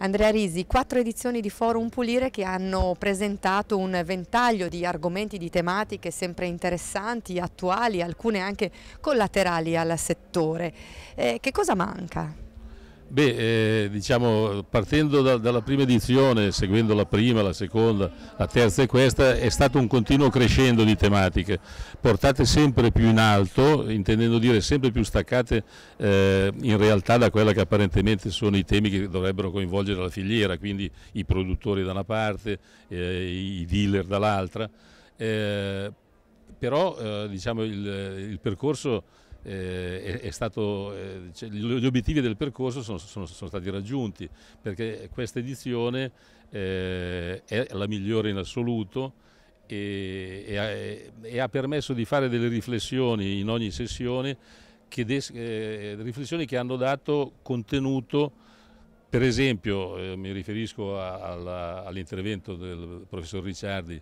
Andrea Risi, quattro edizioni di Forum Pulire che hanno presentato un ventaglio di argomenti, di tematiche sempre interessanti, attuali, alcune anche collaterali al settore. Eh, che cosa manca? Beh, eh, diciamo, partendo da, dalla prima edizione, seguendo la prima, la seconda, la terza e questa, è stato un continuo crescendo di tematiche, portate sempre più in alto, intendendo dire sempre più staccate eh, in realtà da quella che apparentemente sono i temi che dovrebbero coinvolgere la filiera, quindi i produttori da una parte, eh, i dealer dall'altra. Eh, però eh, diciamo, il, il percorso eh, è, è stato, eh, cioè, gli obiettivi del percorso sono, sono, sono, stati raggiunti perché questa edizione eh, è la migliore in assoluto e, e, e, ha permesso di fare delle riflessioni in ogni sessione, che des, eh, riflessioni che hanno dato contenuto per esempio eh, mi riferisco all'intervento del professor Ricciardi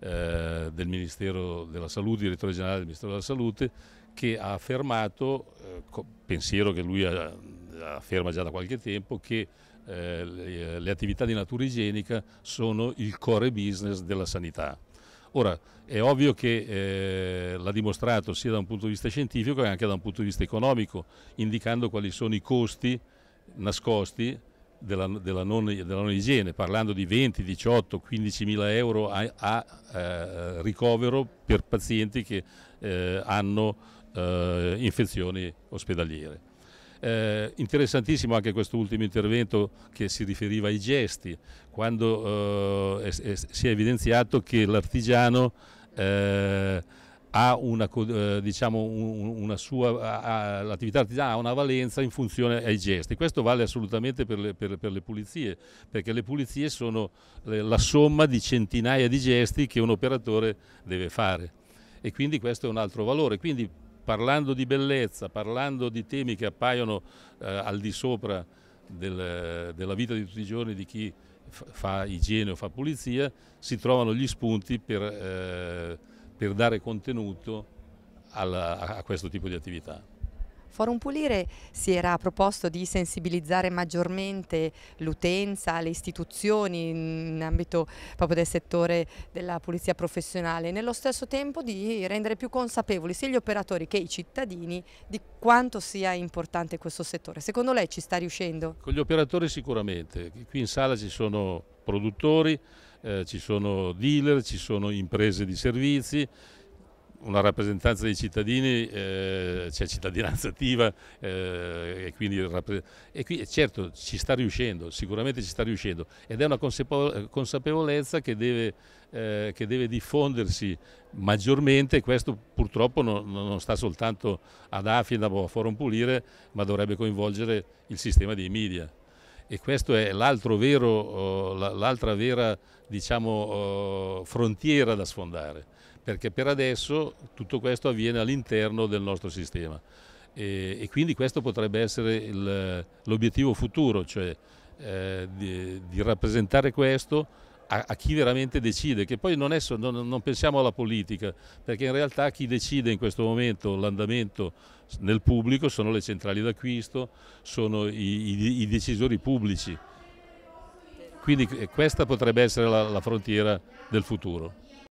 eh, del Ministero della Salute, direttore generale del Ministero della Salute, che ha affermato, eh, pensiero che lui ha, afferma già da qualche tempo, che eh, le, le attività di natura igienica sono il core business della sanità. Ora, è ovvio che eh, l'ha dimostrato sia da un punto di vista scientifico che anche da un punto di vista economico, indicando quali sono i costi nascosti della, della, non, della non, igiene, parlando di 20, 18, 15 mila euro a, a eh, ricovero per pazienti che eh, hanno eh, infezioni ospedaliere. Eh, interessantissimo anche quest'ultimo intervento che si riferiva ai gesti, quando eh, è, è, si è evidenziato che l'artigiano eh, ha una, eh, diciamo, una sua, l'attività artigiana ha una valenza in funzione ai gesti. Questo vale assolutamente per le, per, per le, pulizie, perché le pulizie sono la somma di centinaia di gesti che un operatore deve fare e quindi questo è un altro valore. Quindi parlando di bellezza, parlando di temi che appaiono eh, al di sopra del, della vita di tutti i giorni di chi fa igiene o fa pulizia, si trovano gli spunti per, eh, per dare contenuto alla, a questo tipo di attività. Forum Pulire si era proposto di sensibilizzare maggiormente l'utenza, le istituzioni in ambito proprio del settore della pulizia professionale e nello stesso tempo di rendere più consapevoli sia gli operatori che i cittadini di quanto sia importante questo settore. Secondo lei ci sta riuscendo? Con gli operatori sicuramente, qui in sala ci sono produttori, eh, ci sono dealer, ci sono imprese di servizi, una rappresentanza dei cittadini, eh, c'è cittadinanza attiva eh, e quindi e qui, certo ci sta riuscendo, sicuramente ci sta riuscendo ed è una consapevolezza che deve, eh, che deve diffondersi maggiormente, questo purtroppo non, non sta soltanto ad Afidab o a Forum Pulire ma dovrebbe coinvolgere il sistema dei media e questo è oh, l'altra vera diciamo, oh, frontiera da sfondare perché per adesso tutto questo avviene all'interno del nostro sistema e, e quindi questo potrebbe essere l'obiettivo futuro, cioè eh, di, di, rappresentare questo a, a, chi veramente decide, che poi non, è, non, non pensiamo alla politica, perché in realtà chi decide in questo momento l'andamento nel pubblico sono le centrali d'acquisto, sono i, i, i decisori pubblici. Quindi eh, questa potrebbe essere la, la frontiera del futuro.